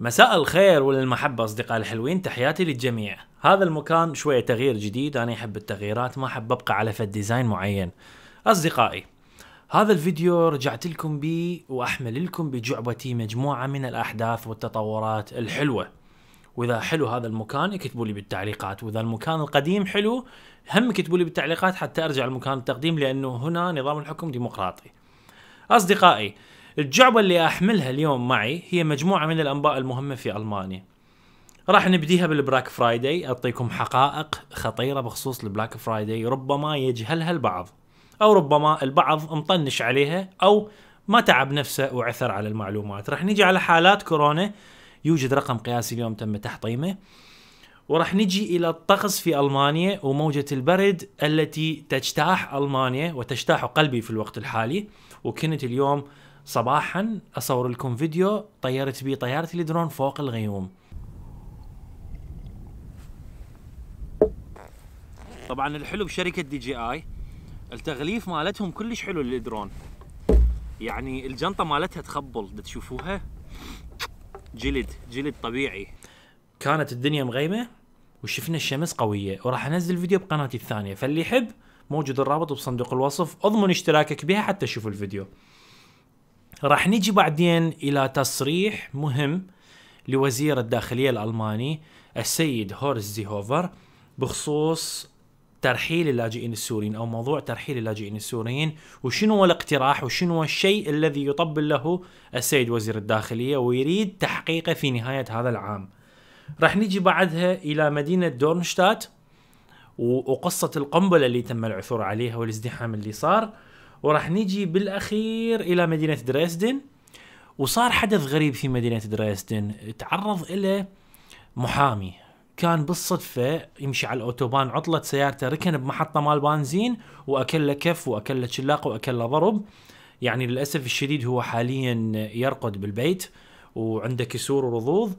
مساء الخير وللمحبة أصدقاء الحلوين تحياتي للجميع هذا المكان شوية تغيير جديد أنا أحب التغييرات ما أحب أبقى على فد ديزاين معين أصدقائي هذا الفيديو رجعت لكم بي وأحمل لكم بجعبتي مجموعة من الأحداث والتطورات الحلوة وإذا حلو هذا المكان اكتبوا لي بالتعليقات وإذا المكان القديم حلو هم اكتبوا لي بالتعليقات حتى أرجع لمكان التقديم لأنه هنا نظام الحكم ديمقراطي أصدقائي الجعبة اللي أحملها اليوم معي هي مجموعة من الأنباء المهمة في ألمانيا راح نبديها بالبلاك فرايداي أعطيكم حقائق خطيرة بخصوص البلاك فرايداي ربما يجهلها البعض أو ربما البعض مطنش عليها أو ما تعب نفسه وعثر على المعلومات راح نيجي على حالات كورونا يوجد رقم قياسي اليوم تم تحطيمه وراح نجي الى الطقس في المانيا وموجه البرد التي تجتاح المانيا وتجتاح قلبي في الوقت الحالي وكنت اليوم صباحا اصور لكم فيديو طيرت بيه طيارتي الدرون فوق الغيوم طبعا الحلو بشركه دي جي اي التغليف مالتهم كلش حلو للدرون يعني الجنطه مالتها تخبل تشوفوها جلد جلد طبيعي كانت الدنيا مغيمه وشفنا الشمس قويه وراح انزل فيديو بقناتي الثانيه فاللي يحب موجود الرابط بصندوق الوصف اضمن اشتراكك بها حتى تشوف الفيديو راح نجي بعدين إلى تصريح مهم لوزير الداخلية الألماني السيد هورس زيهوفر بخصوص ترحيل اللاجئين السوريين او موضوع ترحيل اللاجئين السوريين وشنو الاقتراح وشنو الشيء الذي يطبل له السيد وزير الداخليه ويريد تحقيقه في نهايه هذا العام. راح نجي بعدها الى مدينه دورنشتات وقصه القنبله اللي تم العثور عليها والازدحام اللي صار وراح نجي بالاخير الى مدينه دريسدن وصار حدث غريب في مدينه دريسدن تعرض له محامي كان بالصدفة يمشي على الأوتوبان عطلت سيارته ركن بمحطة مال بنزين وأكله كف وأكله شلاق وأكله ضرب يعني للأسف الشديد هو حاليا يرقد بالبيت وعنده كسور ورضوض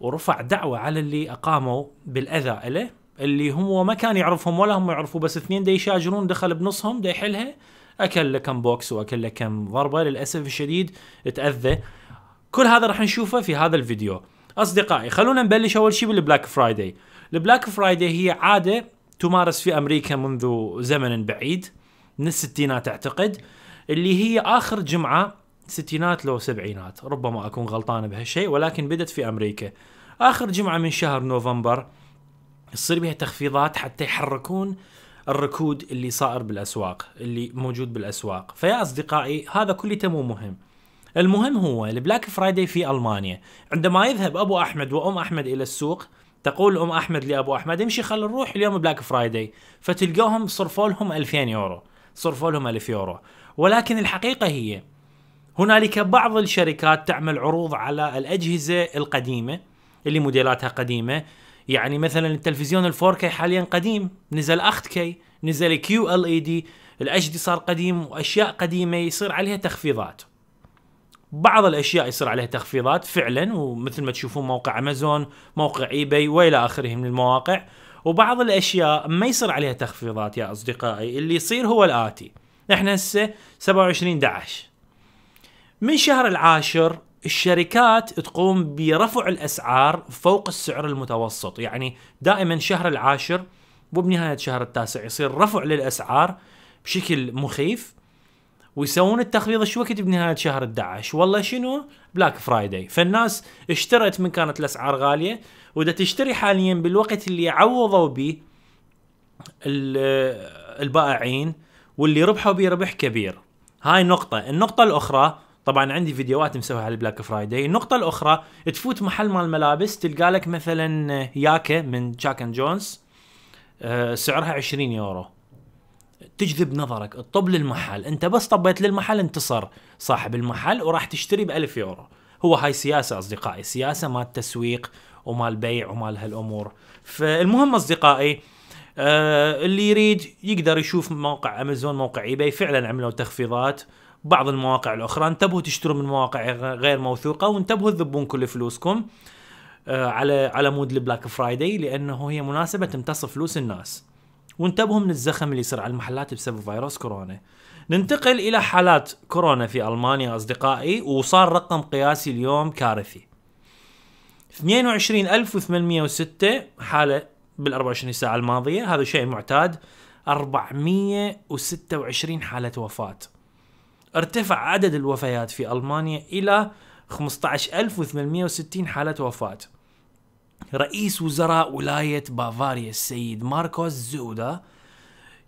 ورفع دعوة على اللي أقاموا بالأذى له اللي هم ما كان يعرفهم ولا هم يعرفوا بس اثنين دا يشاجرون دخل بنصهم دا يحلها اكل له كم بوكس واكل له كم ضربه للاسف الشديد تاذى كل هذا راح نشوفه في هذا الفيديو اصدقائي خلونا نبلش اول شيء بالبلاك فرايداي البلاك فرايداي هي عاده تمارس في امريكا منذ زمن بعيد من الستينات اعتقد اللي هي اخر جمعه ستينات لو سبعينات ربما اكون غلطان بهالشيء ولكن بدت في امريكا اخر جمعه من شهر نوفمبر يصير بها تخفيضات حتى يحركون الركود اللي صائر بالاسواق اللي موجود بالاسواق فيا اصدقائي هذا كل مو مهم المهم هو البلاك فرايداي في المانيا عندما يذهب ابو احمد وام احمد الى السوق تقول ام احمد لابو احمد امشي خل نروح اليوم بلاك فرايداي فتلقاهم صرفوا لهم 2000 يورو صرفوا لهم 1000 يورو ولكن الحقيقه هي هنالك بعض الشركات تعمل عروض على الاجهزه القديمه اللي موديلاتها قديمه يعني مثلا التلفزيون ال 4K حاليا قديم نزل 8 k نزل كيو ال اي دي الاتش دي صار قديم واشياء قديمه يصير عليها تخفيضات بعض الاشياء يصير عليها تخفيضات فعلا ومثل ما تشوفون موقع امازون موقع اي باي والى اخره من المواقع وبعض الاشياء ما يصير عليها تخفيضات يا اصدقائي اللي يصير هو الاتي احنا هسه 27 11 من شهر العاشر الشركات تقوم برفع الاسعار فوق السعر المتوسط يعني دائما شهر العاشر وبنهايه شهر التاسع يصير رفع للاسعار بشكل مخيف ويسوون التخفيض شو وقت بنهايه شهر 11 والله شنو بلاك فرايداي فالناس اشترت من كانت الاسعار غاليه وده تشتري حاليا بالوقت اللي عوضوا به البائعين واللي ربحوا به ربح كبير هاي نقطه النقطه الاخرى طبعا عندي فيديوهات مسويها على البلاك فرايداي النقطه الاخرى تفوت محل مال الملابس تلقى لك مثلا ياكه من جاك اند جونز سعرها 20 يورو تجذب نظرك الطب للمحل انت بس طبيت للمحل انتصر صاحب المحل وراح تشتري ب 1000 يورو هو هاي سياسه اصدقائي سياسه مال التسويق ومال بيع ومال هالامور فالمهم اصدقائي آه، اللي يريد يقدر يشوف موقع امازون موقع ايباي فعلا عملوا تخفيضات بعض المواقع الاخرى انتبهوا تشتروا من مواقع غير موثوقه وانتبهوا تذبون كل فلوسكم آه، على على مود البلاك فرايداي لانه هي مناسبه تمتص فلوس الناس وانتبهوا من الزخم اللي يصير على المحلات بسبب فيروس كورونا ننتقل الى حالات كورونا في المانيا اصدقائي وصار رقم قياسي اليوم كارثي 22806 حاله بال 24 ساعه الماضيه هذا شيء معتاد 426 حاله وفاه ارتفع عدد الوفيات في ألمانيا إلى 15860 حالة وفاة رئيس وزراء ولاية بافاريا السيد ماركوس زودا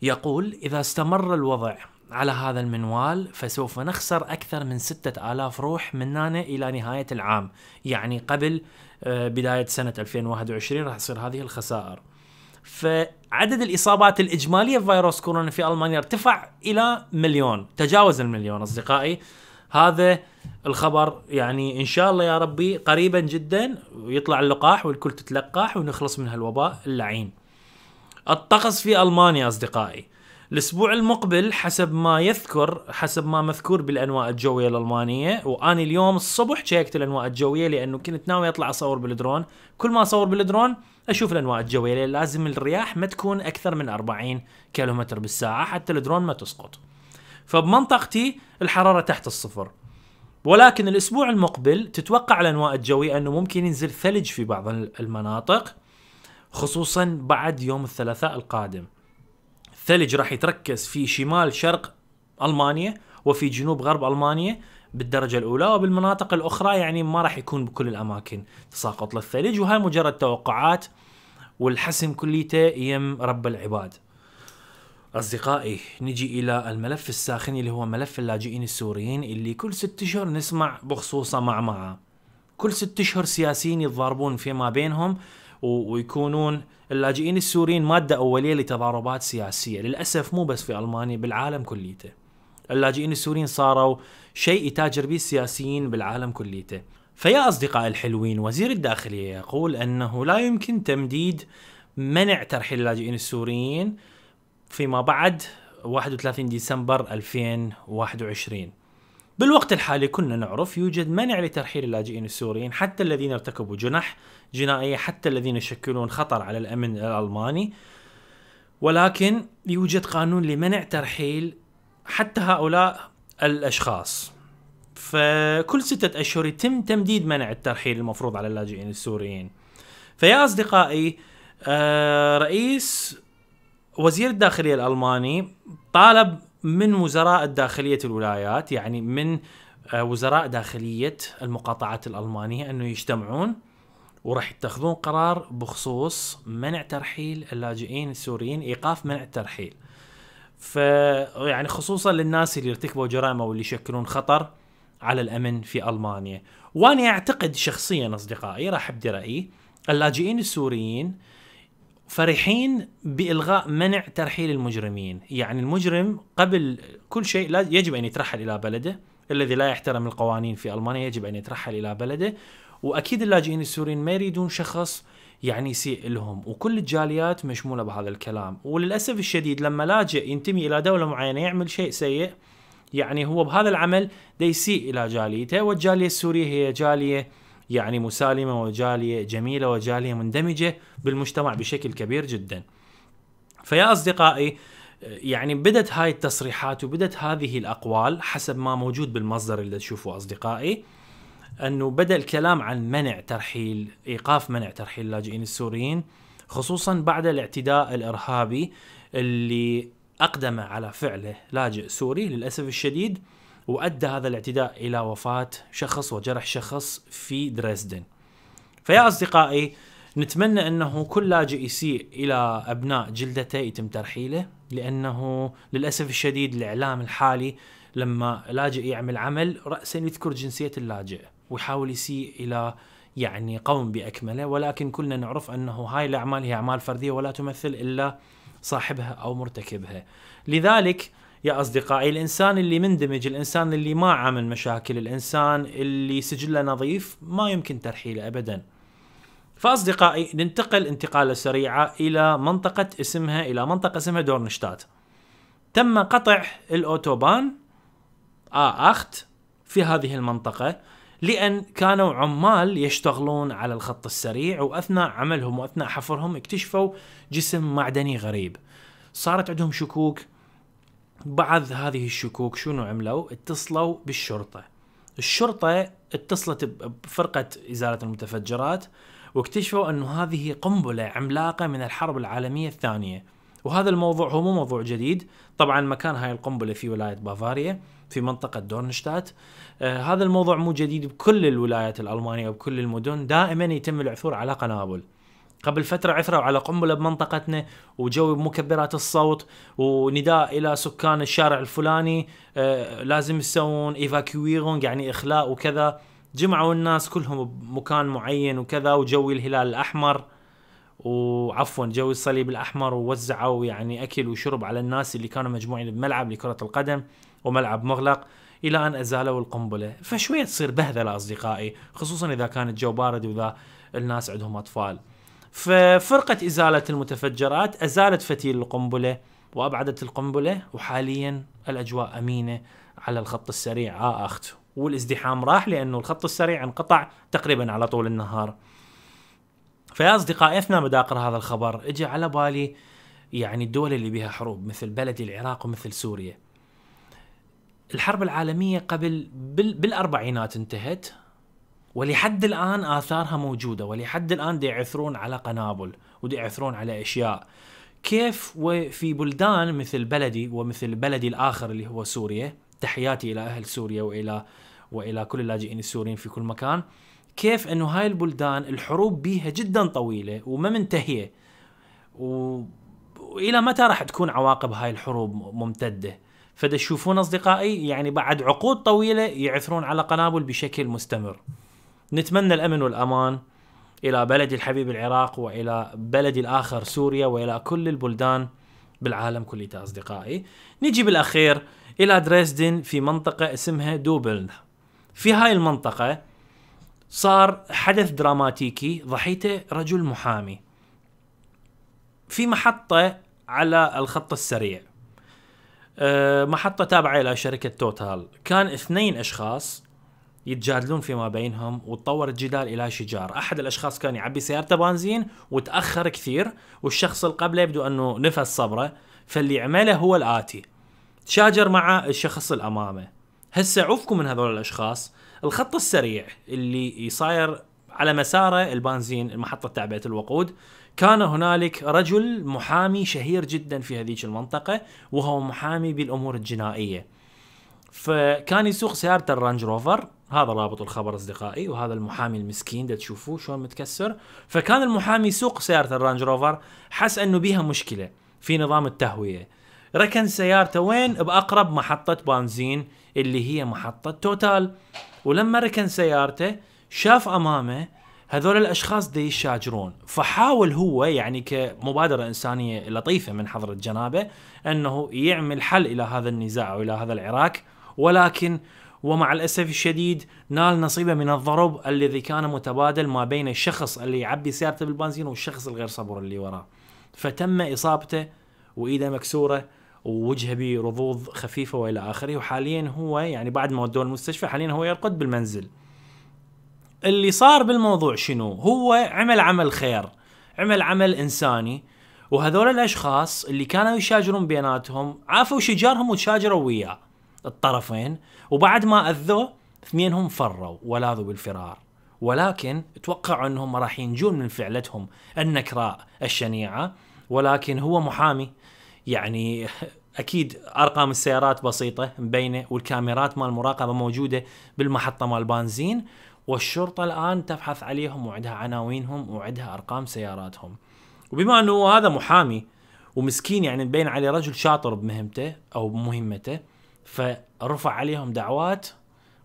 يقول إذا استمر الوضع على هذا المنوال فسوف نخسر أكثر من 6000 روح مننا إلى نهاية العام يعني قبل آه، بداية سنة 2021 راح تصير هذه الخسائر فعدد الاصابات الاجماليه في فيروس كورونا في المانيا ارتفع الى مليون تجاوز المليون اصدقائي هذا الخبر يعني ان شاء الله يا ربي قريبا جدا ويطلع اللقاح والكل تتلقح ونخلص من هالوباء اللعين الطقس في المانيا اصدقائي الاسبوع المقبل حسب ما يذكر حسب ما مذكور بالانواء الجويه الالمانيه وانا اليوم الصبح شيكت الانواء الجويه لانه كنت ناوي اطلع اصور بالدرون كل ما اصور بالدرون اشوف الانواء الجويه لأن لازم الرياح ما تكون اكثر من 40 كيلومتر بالساعه حتى الدرون ما تسقط فبمنطقتي الحراره تحت الصفر ولكن الاسبوع المقبل تتوقع الانواء الجويه انه ممكن ينزل ثلج في بعض المناطق خصوصا بعد يوم الثلاثاء القادم الثلج راح يتركز في شمال شرق المانيا وفي جنوب غرب المانيا بالدرجه الاولى وبالمناطق الاخرى يعني ما راح يكون بكل الاماكن تساقط للثلج وهاي مجرد توقعات والحسم كليته يم رب العباد. اصدقائي نجي الى الملف الساخن اللي هو ملف اللاجئين السوريين اللي كل ست اشهر نسمع بخصوصه مع معه كل ست اشهر سياسيين يتضاربون فيما بينهم ويكونون اللاجئين السوريين مادة أولية لتضاربات سياسية للأسف مو بس في ألمانيا بالعالم كليته اللاجئين السوريين صاروا شيء يتاجر به السياسيين بالعالم كليته فيا أصدقاء الحلوين وزير الداخلية يقول أنه لا يمكن تمديد منع ترحيل اللاجئين السوريين فيما بعد 31 ديسمبر 2021 بالوقت الحالي كنا نعرف يوجد منع لترحيل اللاجئين السوريين حتى الذين ارتكبوا جنح جنائية حتى الذين يشكلون خطر على الأمن الألماني ولكن يوجد قانون لمنع ترحيل حتى هؤلاء الأشخاص فكل ستة أشهر يتم تمديد منع الترحيل المفروض على اللاجئين السوريين فيا أصدقائي آه، رئيس وزير الداخلية الألماني طالب من وزراء الداخلية الولايات يعني من آه، وزراء داخلية المقاطعات الألمانية أنه يجتمعون وراح يتخذون قرار بخصوص منع ترحيل اللاجئين السوريين ايقاف منع الترحيل ف يعني خصوصا للناس اللي ارتكبوا جرائم او اللي يشكلون خطر على الامن في المانيا وانا اعتقد شخصيا اصدقائي راح ابدي رايي اللاجئين السوريين فرحين بالغاء منع ترحيل المجرمين، يعني المجرم قبل كل شيء لا يجب ان يترحل الى بلده، الذي لا يحترم القوانين في المانيا يجب ان يترحل الى بلده، واكيد اللاجئين السوريين ما يريدون شخص يعني يسيء لهم وكل الجاليات مشمولة بهذا الكلام وللأسف الشديد لما لاجئ ينتمي إلى دولة معينة يعمل شيء سيء يعني هو بهذا العمل دا يسيء إلى جاليته والجالية السورية هي جالية يعني مسالمة وجالية جميلة وجالية مندمجة بالمجتمع بشكل كبير جدا فيا أصدقائي يعني بدت هاي التصريحات وبدت هذه الأقوال حسب ما موجود بالمصدر اللي تشوفه أصدقائي أنه بدأ الكلام عن منع ترحيل إيقاف منع ترحيل اللاجئين السوريين خصوصا بعد الاعتداء الإرهابي اللي أقدم على فعله لاجئ سوري للأسف الشديد وأدى هذا الاعتداء إلى وفاة شخص وجرح شخص في دريسدن فيا أصدقائي نتمنى أنه كل لاجئ يسيء إلى أبناء جلدته يتم ترحيله لأنه للأسف الشديد الإعلام الحالي لما لاجئ يعمل عمل رأسا يذكر جنسية اللاجئ ويحاول يسيء إلى يعني قوم بأكمله ولكن كلنا نعرف أنه هاي الأعمال هي أعمال فردية ولا تمثل إلا صاحبها أو مرتكبها لذلك يا اصدقائي الانسان اللي مندمج الانسان اللي ما عامل مشاكل الانسان اللي سجله نظيف ما يمكن ترحيله ابدا فاصدقائي ننتقل انتقاله سريعه الى منطقه اسمها الى منطقه اسمها دورنشتات تم قطع الاوتوبان آه، اخت في هذه المنطقه لان كانوا عمال يشتغلون على الخط السريع واثناء عملهم واثناء حفرهم اكتشفوا جسم معدني غريب صارت عندهم شكوك بعد هذه الشكوك شنو عملوا اتصلوا بالشرطة الشرطة اتصلت بفرقة إزالة المتفجرات واكتشفوا أنه هذه قنبلة عملاقة من الحرب العالمية الثانية وهذا الموضوع هو مو موضوع جديد طبعا مكان هاي القنبلة في ولاية بافاريا في منطقة دورنشتات آه هذا الموضوع مو جديد بكل الولايات الألمانية وبكل المدن دائما يتم العثور على قنابل قبل فترة عثروا على قنبلة بمنطقتنا وجو بمكبرات الصوت ونداء إلى سكان الشارع الفلاني آه، لازم يسوون ايفاكويرون يعني إخلاء وكذا جمعوا الناس كلهم بمكان معين وكذا وجو الهلال الأحمر وعفوا جو الصليب الأحمر ووزعوا يعني أكل وشرب على الناس اللي كانوا مجموعين بملعب لكرة القدم وملعب مغلق إلى أن أزالوا القنبلة فشوية تصير بهذلة أصدقائي خصوصا إذا كان الجو بارد وإذا الناس عندهم أطفال ففرقة إزالة المتفجرات أزالت فتيل القنبلة وأبعدت القنبلة وحاليا الأجواء أمينة على الخط السريع آه أخت والازدحام راح لأنه الخط السريع انقطع تقريبا على طول النهار فيا أصدقائي أثناء مداقر هذا الخبر إجي على بالي يعني الدول اللي بها حروب مثل بلدي العراق ومثل سوريا الحرب العالمية قبل بالأربعينات انتهت ولحد الآن آثارها موجودة ولحد الآن دي يعثرون على قنابل ودي يعثرون على أشياء كيف وفي بلدان مثل بلدي ومثل بلدي الآخر اللي هو سوريا تحياتي إلى أهل سوريا وإلى وإلى كل اللاجئين السوريين في كل مكان كيف أنه هاي البلدان الحروب بيها جدا طويلة وما منتهية و... وإلى متى راح تكون عواقب هاي الحروب ممتدة فدا تشوفون أصدقائي يعني بعد عقود طويلة يعثرون على قنابل بشكل مستمر نتمنى الأمن والأمان إلى بلدي الحبيب العراق وإلى بلدي الآخر سوريا وإلى كل البلدان بالعالم كليته أصدقائي نجي بالأخير إلى دريسدن في منطقة اسمها دوبلن في هاي المنطقة صار حدث دراماتيكي ضحيته رجل محامي في محطة على الخط السريع آه، محطة تابعة إلى شركة توتال كان اثنين أشخاص يتجادلون فيما بينهم وتطور الجدال الى شجار، احد الاشخاص كان يعبي سيارته بنزين وتاخر كثير والشخص اللي قبله يبدو انه نفس صبره، فاللي عمله هو الاتي. تشاجر مع الشخص اللي امامه. هسه عوفكم من هذول الاشخاص، الخط السريع اللي يصاير على مساره البنزين محطه تعبئه الوقود، كان هنالك رجل محامي شهير جدا في هذيك المنطقه وهو محامي بالامور الجنائيه. فكان يسوق سيارته الرانج روفر هذا رابط الخبر اصدقائي وهذا المحامي المسكين ده تشوفوه شلون متكسر فكان المحامي يسوق سياره الرانج روفر حس انه بيها مشكله في نظام التهويه ركن سيارته وين باقرب محطه بنزين اللي هي محطه توتال ولما ركن سيارته شاف امامه هذول الاشخاص دي يشاجرون فحاول هو يعني كمبادره انسانيه لطيفه من حضره جنابه انه يعمل حل الى هذا النزاع والى هذا العراك ولكن ومع الأسف الشديد نال نصيبه من الضرب الذي كان متبادل ما بين الشخص اللي يعبي سيارته بالبنزين والشخص الغير صبور اللي وراه فتم إصابته وإيده مكسورة ووجهه برضوض خفيفة وإلى آخره وحاليا هو يعني بعد ما ودوه المستشفى حاليا هو يرقد بالمنزل اللي صار بالموضوع شنو هو عمل عمل خير عمل عمل إنساني وهذول الاشخاص اللي كانوا يشاجرون بيناتهم عافوا شجارهم وتشاجروا وياه الطرفين وبعد ما اذوه اثنينهم فروا ولاذوا بالفرار ولكن توقعوا انهم راح ينجون من فعلتهم النكراء الشنيعه ولكن هو محامي يعني اكيد ارقام السيارات بسيطه مبينه والكاميرات مال المراقبه موجوده بالمحطه مال البنزين والشرطه الان تبحث عليهم وعندها عناوينهم وعندها ارقام سياراتهم وبما انه هذا محامي ومسكين يعني مبين عليه رجل شاطر بمهمته او بمهمته فرفع عليهم دعوات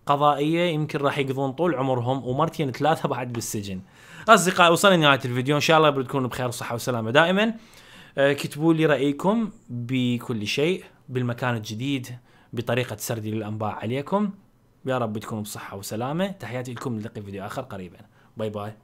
قضائيه يمكن راح يقضون طول عمرهم ومرتين ثلاثه بعد بالسجن. اصدقائي وصلنا لنهايه الفيديو ان شاء الله بتكونوا بخير وصحه وسلامه دائما. آه، كتبوا لي رايكم بكل شيء بالمكان الجديد بطريقه سردي للانباء عليكم. يا رب تكونوا بصحه وسلامه، تحياتي لكم نلتقي في فيديو اخر قريبا. باي باي.